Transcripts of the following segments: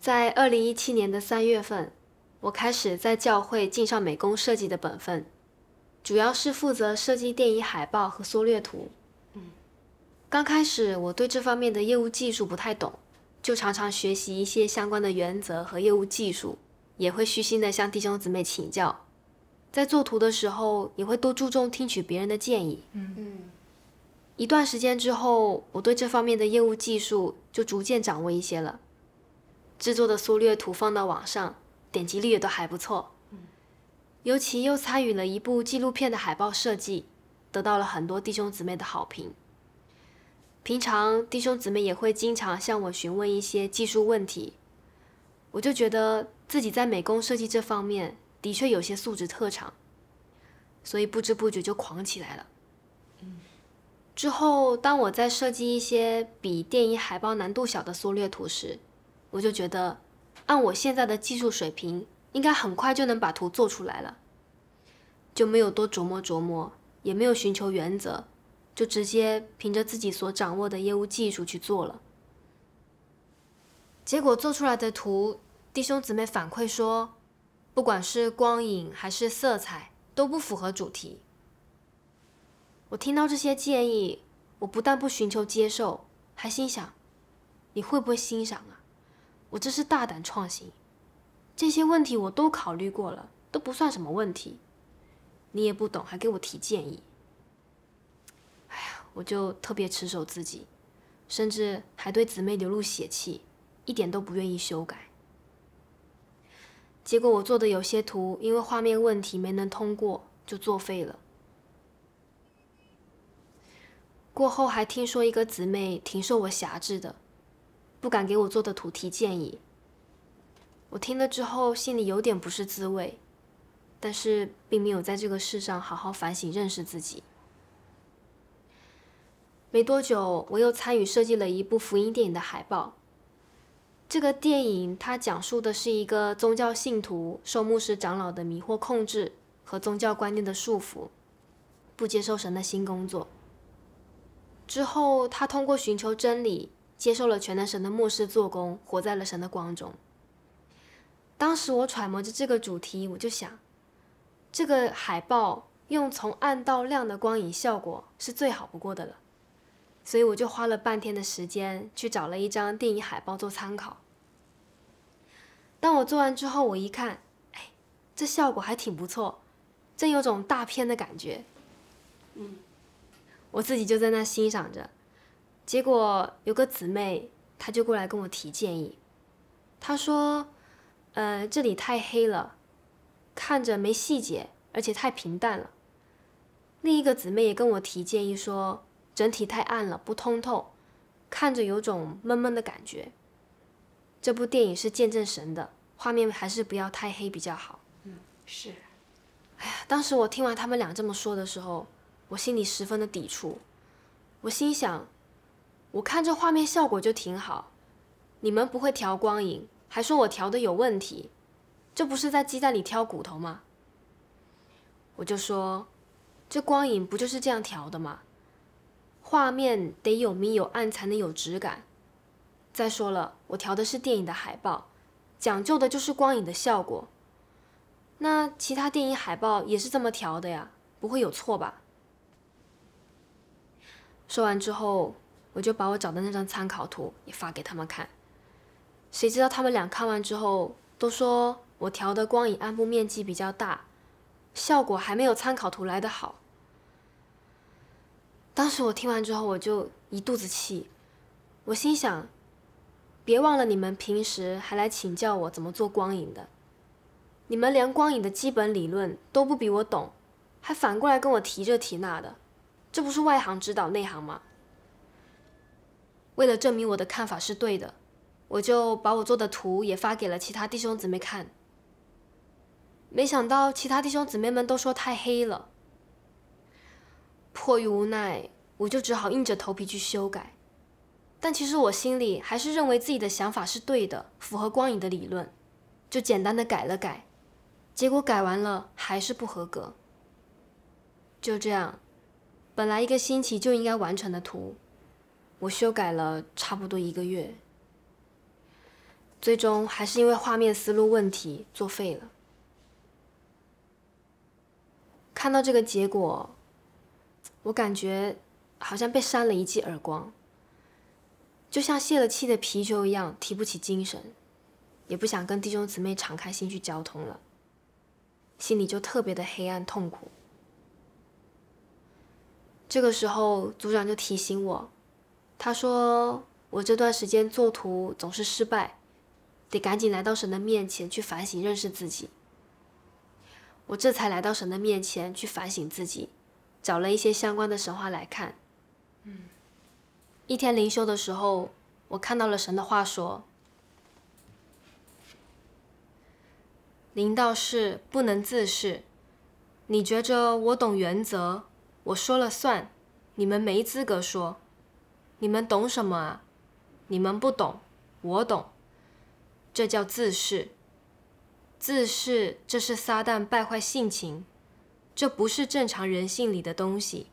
在二零一七年的三月份，我开始在教会进上美工设计的本分，主要是负责设计电影海报和缩略图。嗯，刚开始我对这方面的业务技术不太懂，就常常学习一些相关的原则和业务技术，也会虚心的向弟兄姊妹请教。在做图的时候，也会多注重听取别人的建议。嗯嗯，一段时间之后，我对这方面的业务技术就逐渐掌握一些了。制作的缩略图放到网上，点击率也都还不错。尤其又参与了一部纪录片的海报设计，得到了很多弟兄姊妹的好评。平常弟兄姊妹也会经常向我询问一些技术问题，我就觉得自己在美工设计这方面的确有些素质特长，所以不知不觉就狂起来了。之后当我在设计一些比电影海报难度小的缩略图时，我就觉得，按我现在的技术水平，应该很快就能把图做出来了，就没有多琢磨琢磨，也没有寻求原则，就直接凭着自己所掌握的业务技术去做了。结果做出来的图，弟兄姊妹反馈说，不管是光影还是色彩，都不符合主题。我听到这些建议，我不但不寻求接受，还心想，你会不会欣赏？我这是大胆创新，这些问题我都考虑过了，都不算什么问题。你也不懂，还给我提建议。哎呀，我就特别持守自己，甚至还对姊妹流露血气，一点都不愿意修改。结果我做的有些图，因为画面问题没能通过，就作废了。过后还听说一个姊妹挺受我辖制的。不敢给我做的图提建议，我听了之后心里有点不是滋味，但是并没有在这个事上好好反省认识自己。没多久，我又参与设计了一部福音电影的海报。这个电影它讲述的是一个宗教信徒受牧师长老的迷惑控制和宗教观念的束缚，不接受神的新工作。之后他通过寻求真理。接受了全能神的牧师做工，活在了神的光中。当时我揣摩着这个主题，我就想，这个海报用从暗到亮的光影效果是最好不过的了，所以我就花了半天的时间去找了一张电影海报做参考。当我做完之后，我一看，哎，这效果还挺不错，真有种大片的感觉。嗯，我自己就在那欣赏着。结果有个姊妹，她就过来跟我提建议，她说：“呃，这里太黑了，看着没细节，而且太平淡了。”另一个姊妹也跟我提建议说：“整体太暗了，不通透，看着有种闷闷的感觉。”这部电影是见证神的，画面还是不要太黑比较好。嗯，是。哎呀，当时我听完他们俩这么说的时候，我心里十分的抵触，我心想。我看这画面效果就挺好，你们不会调光影，还说我调的有问题，这不是在鸡蛋里挑骨头吗？我就说，这光影不就是这样调的吗？画面得有明有暗才能有质感。再说了，我调的是电影的海报，讲究的就是光影的效果。那其他电影海报也是这么调的呀，不会有错吧？说完之后。我就把我找的那张参考图也发给他们看，谁知道他们俩看完之后都说我调的光影暗部面积比较大，效果还没有参考图来得好。当时我听完之后我就一肚子气，我心想，别忘了你们平时还来请教我怎么做光影的，你们连光影的基本理论都不比我懂，还反过来跟我提这提那的，这不是外行指导内行吗？为了证明我的看法是对的，我就把我做的图也发给了其他弟兄姊妹看。没想到其他弟兄姊妹们都说太黑了，迫于无奈，我就只好硬着头皮去修改。但其实我心里还是认为自己的想法是对的，符合光影的理论，就简单的改了改。结果改完了还是不合格。就这样，本来一个星期就应该完成的图。我修改了差不多一个月，最终还是因为画面思路问题作废了。看到这个结果，我感觉好像被扇了一记耳光，就像泄了气的皮球一样，提不起精神，也不想跟弟兄姊妹敞开心去交通了，心里就特别的黑暗痛苦。这个时候，组长就提醒我。他说：“我这段时间作图总是失败，得赶紧来到神的面前去反省、认识自己。”我这才来到神的面前去反省自己，找了一些相关的神话来看。嗯，一天灵修的时候，我看到了神的话说：“灵道士不能自视，你觉着我懂原则，我说了算，你们没资格说。”你们懂什么啊？你们不懂，我懂。这叫自视，自视这是撒旦败坏性情，这不是正常人性里的东西。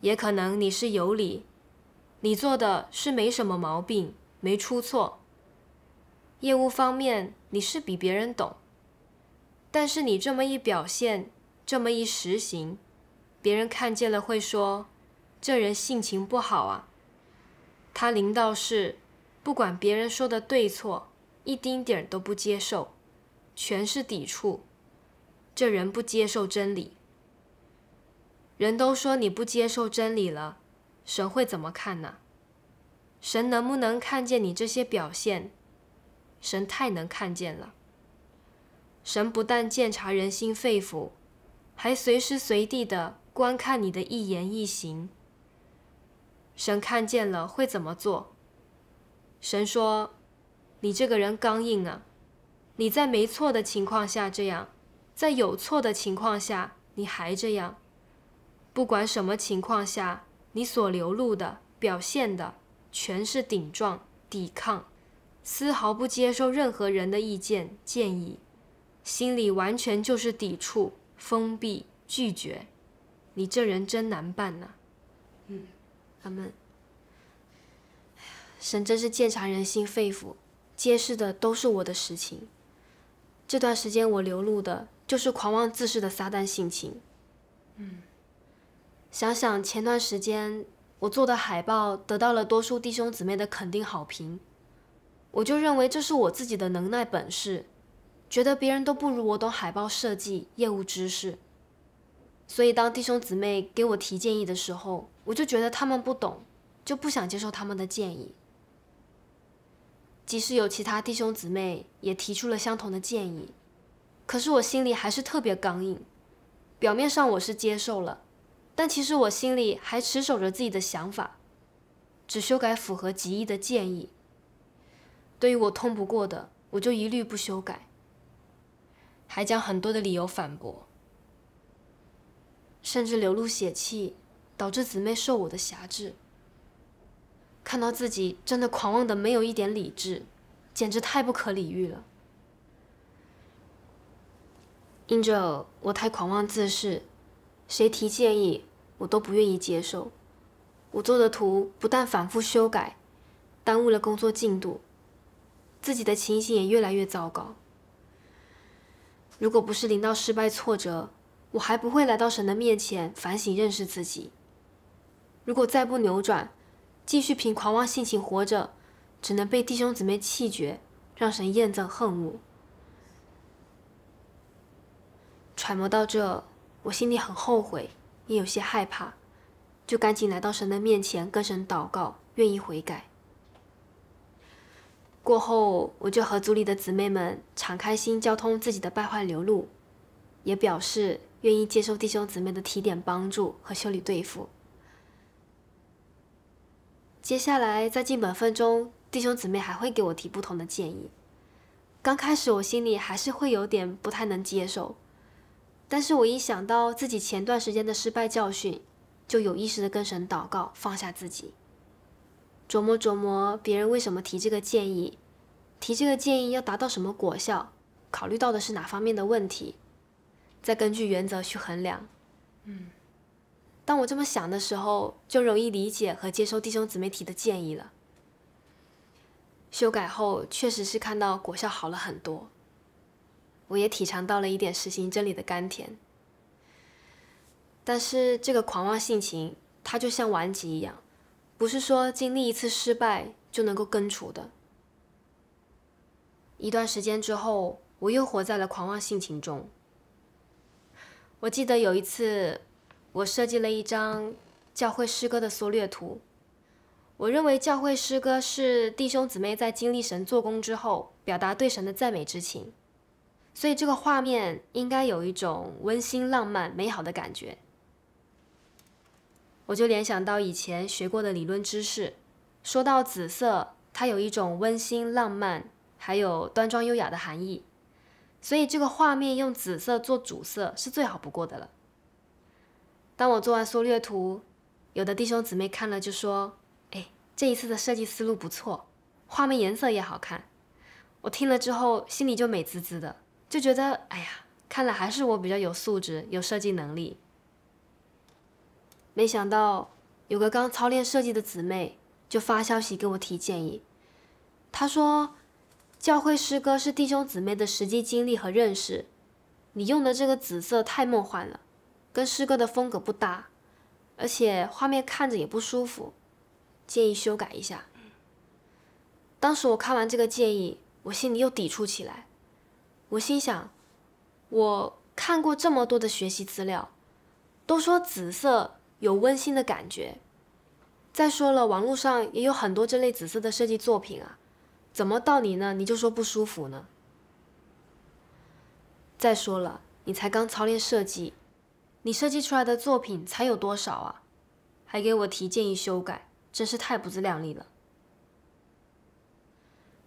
也可能你是有理，你做的是没什么毛病，没出错。业务方面你是比别人懂，但是你这么一表现，这么一实行，别人看见了会说。这人性情不好啊，他临到事，不管别人说的对错，一丁点儿都不接受，全是抵触。这人不接受真理，人都说你不接受真理了，神会怎么看呢？神能不能看见你这些表现？神太能看见了，神不但鉴察人心肺腑，还随时随地的观看你的一言一行。神看见了会怎么做？神说：“你这个人刚硬啊！你在没错的情况下这样，在有错的情况下你还这样，不管什么情况下，你所流露的表现的全是顶撞、抵抗，丝毫不接受任何人的意见、建议，心里完全就是抵触、封闭、拒绝。你这人真难办呐！”嗯。他们，神真是鉴察人心肺腑，揭示的都是我的实情。这段时间我流露的，就是狂妄自恃的撒旦性情。嗯，想想前段时间我做的海报得到了多数弟兄姊妹的肯定好评，我就认为这是我自己的能耐本事，觉得别人都不如我懂海报设计业务知识。所以当弟兄姊妹给我提建议的时候，我就觉得他们不懂，就不想接受他们的建议。即使有其他弟兄姊妹也提出了相同的建议，可是我心里还是特别刚硬。表面上我是接受了，但其实我心里还持守着自己的想法，只修改符合吉意的建议。对于我通不过的，我就一律不修改，还将很多的理由反驳，甚至流露血气。导致姊妹受我的辖制，看到自己真的狂妄的没有一点理智，简直太不可理喻了。因着我太狂妄自恃，谁提建议我都不愿意接受。我做的图不但反复修改，耽误了工作进度，自己的情形也越来越糟糕。如果不是临到失败挫折，我还不会来到神的面前反省认识自己。如果再不扭转，继续凭狂妄性情活着，只能被弟兄姊妹弃绝，让神厌憎恨恶。揣摩到这，我心里很后悔，也有些害怕，就赶紧来到神的面前，跟神祷告，愿意悔改。过后，我就和族里的姊妹们敞开心，交通自己的败坏流露，也表示愿意接受弟兄姊妹的提点帮助和修理对付。接下来在进本分中，弟兄姊妹还会给我提不同的建议。刚开始我心里还是会有点不太能接受，但是我一想到自己前段时间的失败教训，就有意识的跟神祷告，放下自己，琢磨琢磨别人为什么提这个建议，提这个建议要达到什么果效，考虑到的是哪方面的问题，再根据原则去衡量。嗯。当我这么想的时候，就容易理解和接受弟兄姊妹提的建议了。修改后确实是看到果效好了很多，我也体尝到了一点实行真理的甘甜。但是这个狂妄性情，它就像顽疾一样，不是说经历一次失败就能够根除的。一段时间之后，我又活在了狂妄性情中。我记得有一次。我设计了一张教会诗歌的缩略图。我认为教会诗歌是弟兄姊妹在经历神做工之后，表达对神的赞美之情，所以这个画面应该有一种温馨、浪漫、美好的感觉。我就联想到以前学过的理论知识，说到紫色，它有一种温馨、浪漫，还有端庄优雅的含义，所以这个画面用紫色做主色是最好不过的了。当我做完缩略图，有的弟兄姊妹看了就说：“哎，这一次的设计思路不错，画面颜色也好看。”我听了之后心里就美滋滋的，就觉得：“哎呀，看来还是我比较有素质，有设计能力。”没想到有个刚操练设计的姊妹就发消息给我提建议，她说：“教会诗歌是弟兄姊妹的实际经历和认识，你用的这个紫色太梦幻了。”跟诗歌的风格不搭，而且画面看着也不舒服，建议修改一下。当时我看完这个建议，我心里又抵触起来。我心想，我看过这么多的学习资料，都说紫色有温馨的感觉。再说了，网络上也有很多这类紫色的设计作品啊，怎么到你呢？你就说不舒服呢？再说了，你才刚操练设计。你设计出来的作品才有多少啊？还给我提建议修改，真是太不自量力了。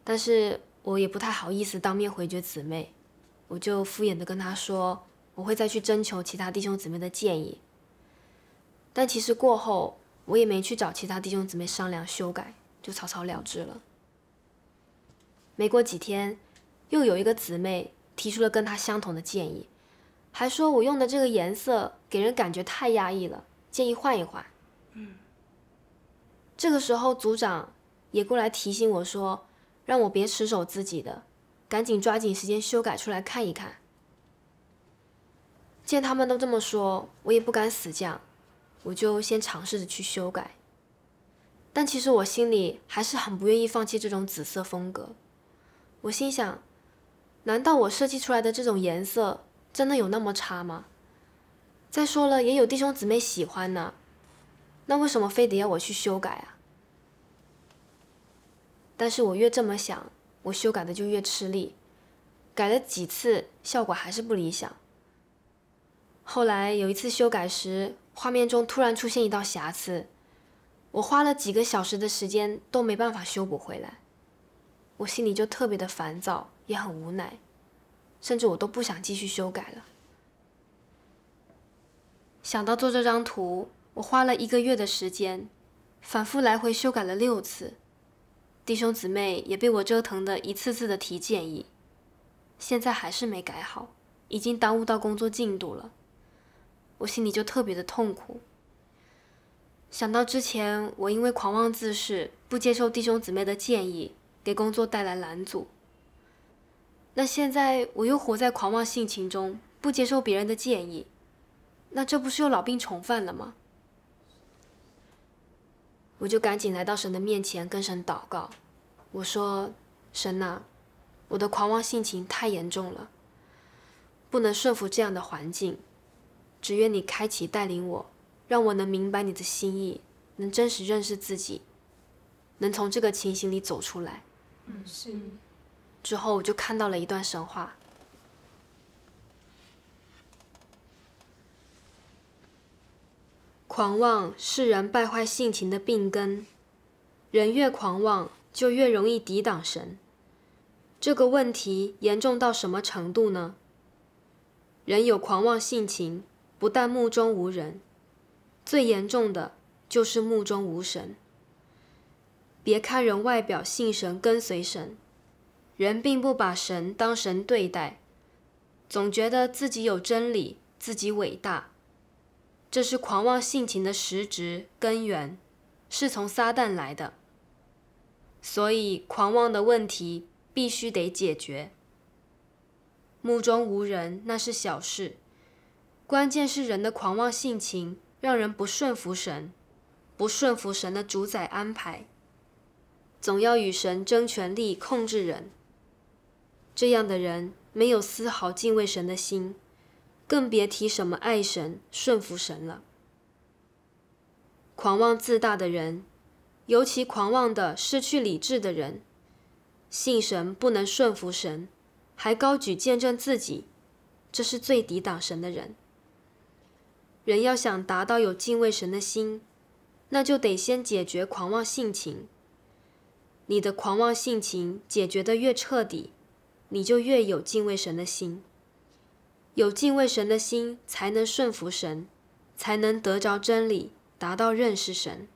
但是我也不太好意思当面回绝姊妹，我就敷衍的跟她说我会再去征求其他弟兄姊妹的建议。但其实过后我也没去找其他弟兄姊妹商量修改，就草草了之了。没过几天，又有一个姊妹提出了跟她相同的建议。还说我用的这个颜色给人感觉太压抑了，建议换一换。嗯。这个时候组长也过来提醒我说，让我别持守自己的，赶紧抓紧时间修改出来看一看。见他们都这么说，我也不敢死犟，我就先尝试着去修改。但其实我心里还是很不愿意放弃这种紫色风格。我心想，难道我设计出来的这种颜色？真的有那么差吗？再说了，也有弟兄姊妹喜欢呢，那为什么非得要我去修改啊？但是我越这么想，我修改的就越吃力，改了几次效果还是不理想。后来有一次修改时，画面中突然出现一道瑕疵，我花了几个小时的时间都没办法修补回来，我心里就特别的烦躁，也很无奈。甚至我都不想继续修改了。想到做这张图，我花了一个月的时间，反复来回修改了六次，弟兄姊妹也被我折腾的一次次的提建议，现在还是没改好，已经耽误到工作进度了，我心里就特别的痛苦。想到之前我因为狂妄自视，不接受弟兄姊妹的建议，给工作带来拦阻。那现在我又活在狂妄性情中，不接受别人的建议，那这不是又老病重犯了吗？我就赶紧来到神的面前，跟神祷告，我说：“神呐，我的狂妄性情太严重了，不能顺服这样的环境，只愿你开启带领我，让我能明白你的心意，能真实认识自己，能从这个情形里走出来。”嗯，是。之后我就看到了一段神话。狂妄是人败坏性情的病根，人越狂妄就越容易抵挡神。这个问题严重到什么程度呢？人有狂妄性情，不但目中无人，最严重的就是目中无神。别看人外表信神、跟随神。人并不把神当神对待，总觉得自己有真理，自己伟大，这是狂妄性情的实质根源，是从撒旦来的。所以，狂妄的问题必须得解决。目中无人那是小事，关键是人的狂妄性情让人不顺服神，不顺服神的主宰安排，总要与神争权力、控制人。这样的人没有丝毫敬畏神的心，更别提什么爱神、顺服神了。狂妄自大的人，尤其狂妄的失去理智的人，信神不能顺服神，还高举见证自己，这是最抵挡神的人。人要想达到有敬畏神的心，那就得先解决狂妄性情。你的狂妄性情解决的越彻底，你就越有敬畏神的心，有敬畏神的心，才能顺服神，才能得着真理，达到认识神。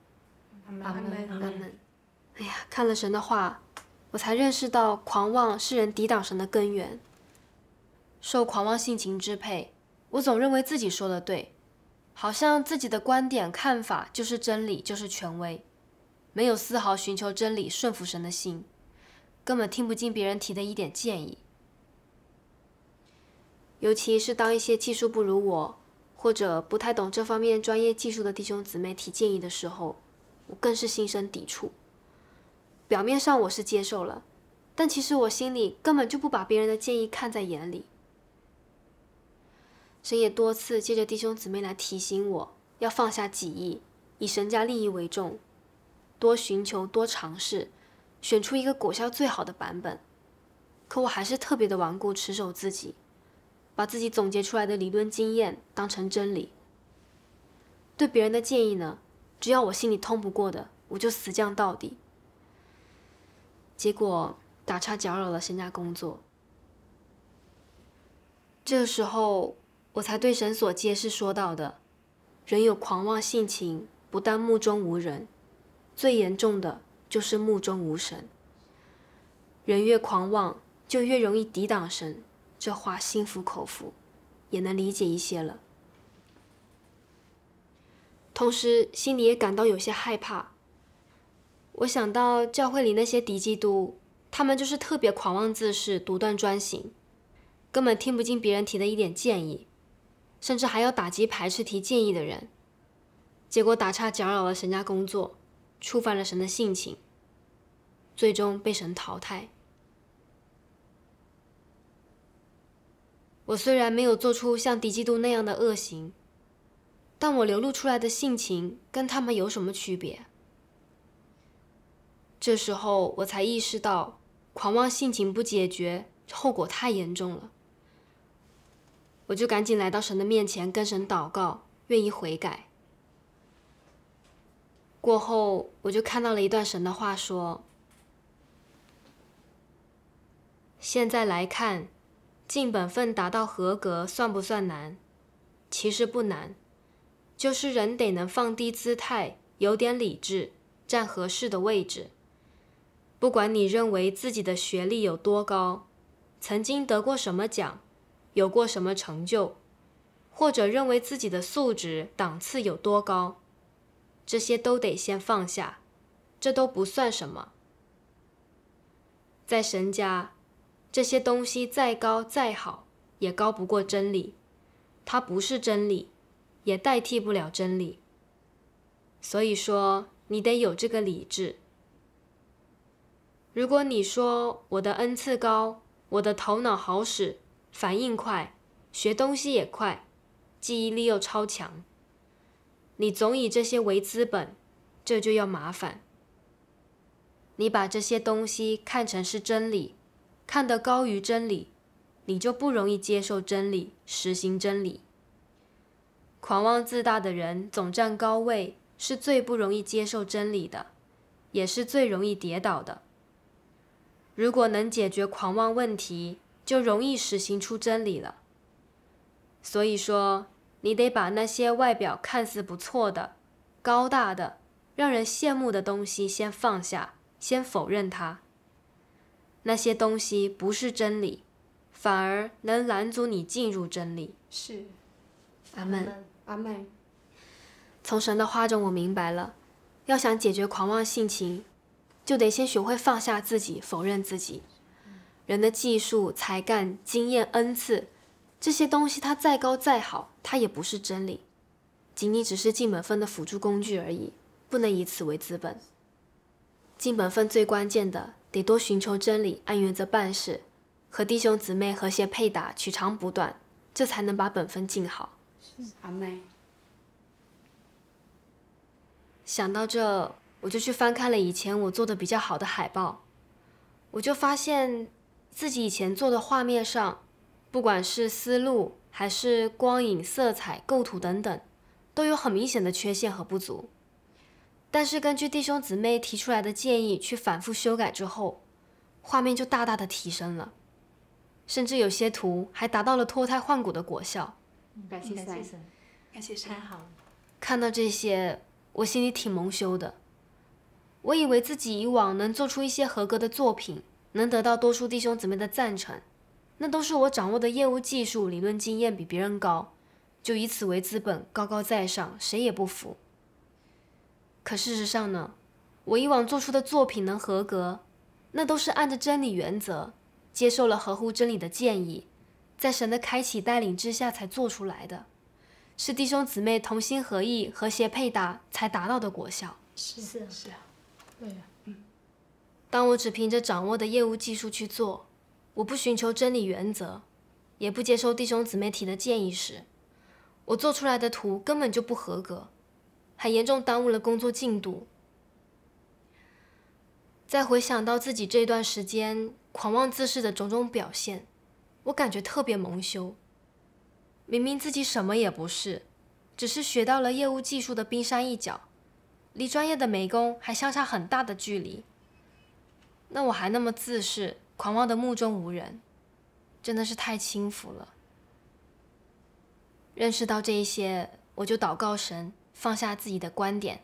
阿门，阿门。哎呀，看了神的话，我才认识到狂妄是人抵挡神的根源。受狂妄性情支配，我总认为自己说的对，好像自己的观点看法就是真理，就是权威，没有丝毫寻求真理、顺服神的心。根本听不进别人提的一点建议，尤其是当一些技术不如我，或者不太懂这方面专业技术的弟兄姊妹提建议的时候，我更是心生抵触。表面上我是接受了，但其实我心里根本就不把别人的建议看在眼里。神也多次借着弟兄姊妹来提醒我，要放下己意，以神家利益为重，多寻求，多尝试。选出一个果效最好的版本，可我还是特别的顽固，持守自己，把自己总结出来的理论经验当成真理。对别人的建议呢，只要我心里通不过的，我就死犟到底。结果打岔搅扰了神家工作。这个时候，我才对神所揭示说到的：人有狂妄性情，不但目中无人，最严重的。就是目中无神，人越狂妄就越容易抵挡神。这话心服口服，也能理解一些了。同时心里也感到有些害怕。我想到教会里那些敌基督，他们就是特别狂妄自恃、独断专行，根本听不进别人提的一点建议，甚至还要打击排斥提建议的人，结果打岔搅扰了神家工作。触犯了神的性情，最终被神淘汰。我虽然没有做出像狄基督那样的恶行，但我流露出来的性情跟他们有什么区别？这时候我才意识到，狂妄性情不解决，后果太严重了。我就赶紧来到神的面前，跟神祷告，愿意悔改。过后，我就看到了一段神的话，说：“现在来看，尽本分达到合格算不算难？其实不难，就是人得能放低姿态，有点理智，站合适的位置。不管你认为自己的学历有多高，曾经得过什么奖，有过什么成就，或者认为自己的素质档次有多高。”这些都得先放下，这都不算什么。在神家，这些东西再高再好，也高不过真理。它不是真理，也代替不了真理。所以说，你得有这个理智。如果你说我的恩赐高，我的头脑好使，反应快，学东西也快，记忆力又超强。你总以这些为资本，这就要麻烦。你把这些东西看成是真理，看得高于真理，你就不容易接受真理、实行真理。狂妄自大的人总占高位，是最不容易接受真理的，也是最容易跌倒的。如果能解决狂妄问题，就容易实行出真理了。所以说。你得把那些外表看似不错的、高大的、让人羡慕的东西先放下，先否认它。那些东西不是真理，反而能拦阻你进入真理。是，阿门，阿门。从神的话中，我明白了，要想解决狂妄性情，就得先学会放下自己，否认自己。人的技术、才干、经验、恩赐。这些东西它再高再好，它也不是真理，仅仅只是进本分的辅助工具而已，不能以此为资本。进本分最关键的得多寻求真理，按原则办事，和弟兄姊妹和谐配打，取长补短，这才能把本分尽好。阿妹，想到这，我就去翻看了以前我做的比较好的海报，我就发现自己以前做的画面上。不管是思路还是光影、色彩、构图等等，都有很明显的缺陷和不足。但是根据弟兄姊妹提出来的建议去反复修改之后，画面就大大的提升了，甚至有些图还达到了脱胎换骨的果效。感谢神，感谢三好看到这些，我心里挺蒙羞的。我以为自己以往能做出一些合格的作品，能得到多数弟兄姊妹的赞成。那都是我掌握的业务技术、理论经验比别人高，就以此为资本，高高在上，谁也不服。可事实上呢，我以往做出的作品能合格，那都是按着真理原则，接受了合乎真理的建议，在神的开启带领之下才做出来的，是弟兄姊妹同心合意、和谐配搭才达到的果效。是是是，对呀，嗯。当我只凭着掌握的业务技术去做。我不寻求真理原则，也不接受弟兄姊妹提的建议时，我做出来的图根本就不合格，还严重耽误了工作进度。再回想到自己这段时间狂妄自是的种种表现，我感觉特别蒙羞。明明自己什么也不是，只是学到了业务技术的冰山一角，离专业的美工还相差很大的距离。那我还那么自视，狂妄的目中无人，真的是太轻浮了。认识到这一些，我就祷告神，放下自己的观点，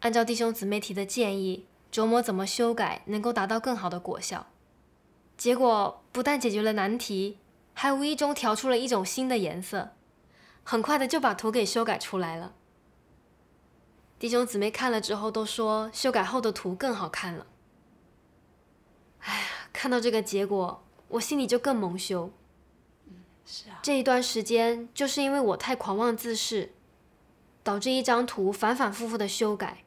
按照弟兄姊妹提的建议，琢磨怎么修改能够达到更好的果效。结果不但解决了难题，还无意中调出了一种新的颜色，很快的就把图给修改出来了。弟兄姊妹看了之后都说，修改后的图更好看了。哎呀。看到这个结果，我心里就更蒙羞。是啊。这一段时间，就是因为我太狂妄自恃，导致一张图反反复复的修改，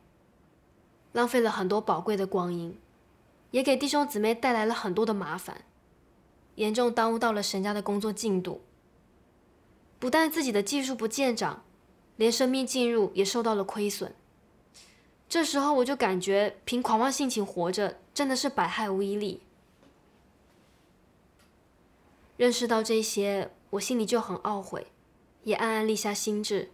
浪费了很多宝贵的光阴，也给弟兄姊妹带来了很多的麻烦，严重耽误到了沈家的工作进度。不但自己的技术不见长，连生命进入也受到了亏损。这时候我就感觉，凭狂妄性情活着，真的是百害无一利。认识到这些，我心里就很懊悔，也暗暗立下心志，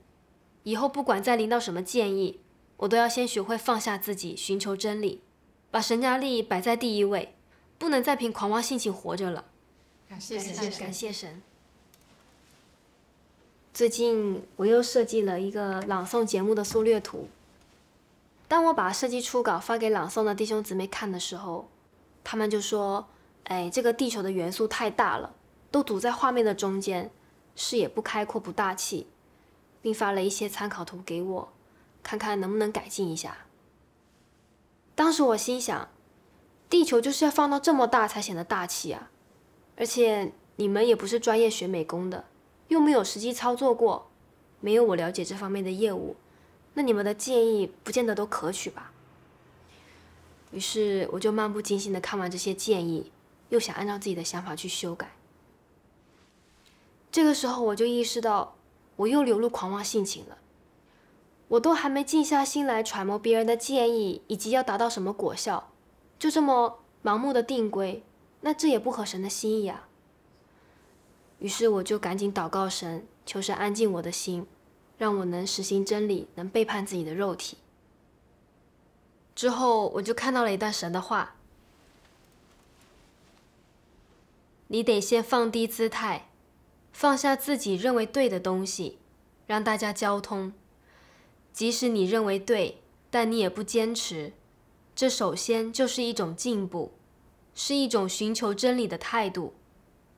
以后不管再领到什么建议，我都要先学会放下自己，寻求真理，把神家利益摆在第一位，不能再凭狂妄性情活着了。感谢神。感谢神。最近我又设计了一个朗诵节目的缩略图。当我把设计初稿发给朗诵的弟兄姊妹看的时候，他们就说：“哎，这个地球的元素太大了。”都堵在画面的中间，视野不开阔不大气，并发了一些参考图给我，看看能不能改进一下。当时我心想，地球就是要放到这么大才显得大气啊，而且你们也不是专业学美工的，又没有实际操作过，没有我了解这方面的业务，那你们的建议不见得都可取吧。于是我就漫不经心的看完这些建议，又想按照自己的想法去修改。这个时候，我就意识到我又流露狂妄性情了。我都还没静下心来揣摩别人的建议，以及要达到什么果效，就这么盲目的定规，那这也不合神的心意啊。于是，我就赶紧祷告神，求神安静我的心，让我能实行真理，能背叛自己的肉体。之后，我就看到了一段神的话：你得先放低姿态。放下自己认为对的东西，让大家交通。即使你认为对，但你也不坚持，这首先就是一种进步，是一种寻求真理的态度，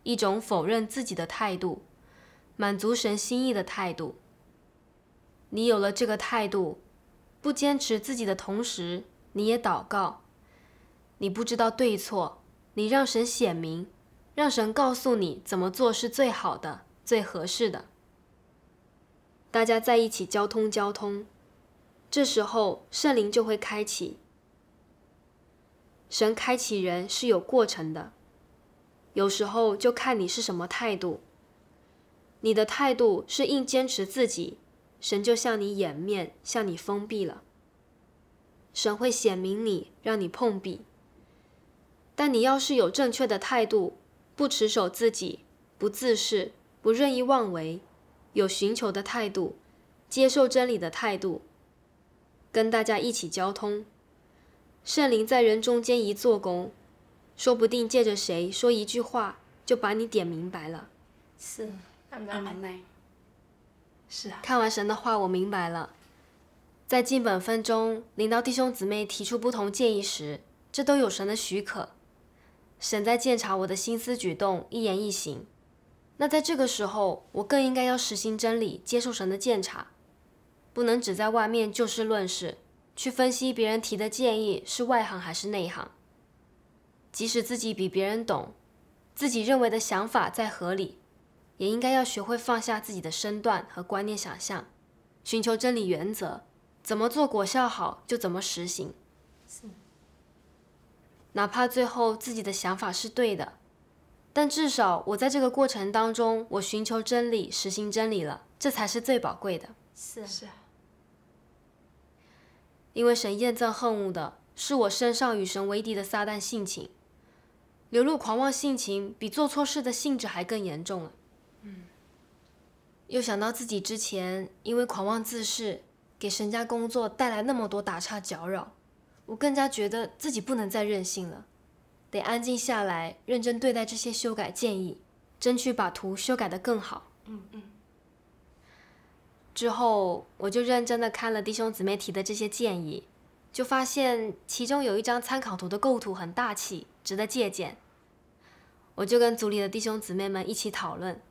一种否认自己的态度，满足神心意的态度。你有了这个态度，不坚持自己的同时，你也祷告。你不知道对错，你让神显明。让神告诉你怎么做是最好的、最合适的。大家在一起交通交通，这时候圣灵就会开启。神开启人是有过程的，有时候就看你是什么态度。你的态度是硬坚持自己，神就向你掩面，向你封闭了。神会显明你，让你碰壁。但你要是有正确的态度，不持守自己，不自视，不任意妄为，有寻求的态度，接受真理的态度，跟大家一起交通。圣灵在人中间一做工，说不定借着谁说一句话，就把你点明白了。是阿门。是啊。看完神的话，我明白了，在尽本分中，领导弟兄姊妹提出不同建议时，这都有神的许可。神在鉴察我的心思、举动、一言一行，那在这个时候，我更应该要实行真理，接受神的鉴察，不能只在外面就事论事，去分析别人提的建议是外行还是内行。即使自己比别人懂，自己认为的想法再合理，也应该要学会放下自己的身段和观念、想象，寻求真理原则，怎么做果效好就怎么实行。是。哪怕最后自己的想法是对的，但至少我在这个过程当中，我寻求真理、实行真理了，这才是最宝贵的。是是。因为神厌憎恨恶的是我身上与神为敌的撒旦性情，流露狂妄性情比做错事的性质还更严重了。嗯。又想到自己之前因为狂妄自恃，给神家工作带来那么多打岔搅扰。我更加觉得自己不能再任性了，得安静下来，认真对待这些修改建议，争取把图修改的更好。嗯嗯。之后我就认真的看了弟兄姊妹提的这些建议，就发现其中有一张参考图的构图很大气，值得借鉴。我就跟组里的弟兄姊妹们一起讨论，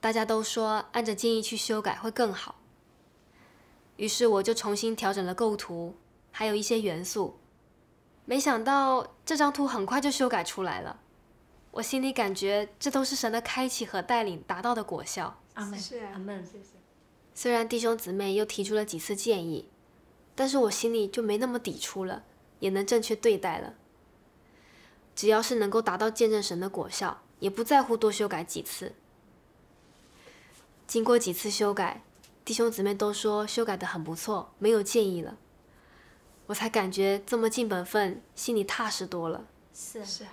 大家都说按着建议去修改会更好。于是我就重新调整了构图。还有一些元素，没想到这张图很快就修改出来了。我心里感觉这都是神的开启和带领达到的果效。阿门，是阿门，谢谢。虽然弟兄姊妹又提出了几次建议，但是我心里就没那么抵触了，也能正确对待了。只要是能够达到见证神的果效，也不在乎多修改几次。经过几次修改，弟兄姊妹都说修改的很不错，没有建议了。我才感觉这么尽本分，心里踏实多了。是是。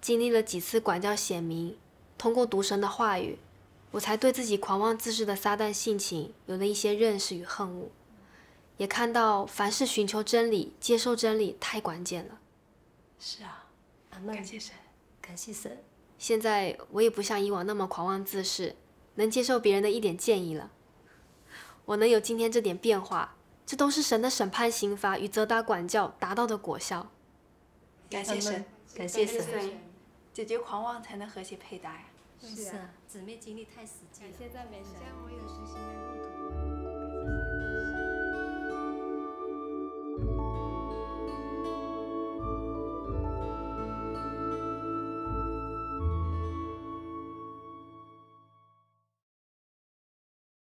经历了几次管教显明，通过读神的话语，我才对自己狂妄自恃的撒旦性情有了一些认识与恨恶，也看到凡事寻求真理、接受真理太关键了。是啊，感谢神，感谢神。现在我也不像以往那么狂妄自恃，能接受别人的一点建议了。我能有今天这点变化。这都是神的审判、刑罚与责打、管教达到的果效。感谢神，感谢神。解决狂妄才能和谐配搭呀！是啊，姊妹经历太实际了。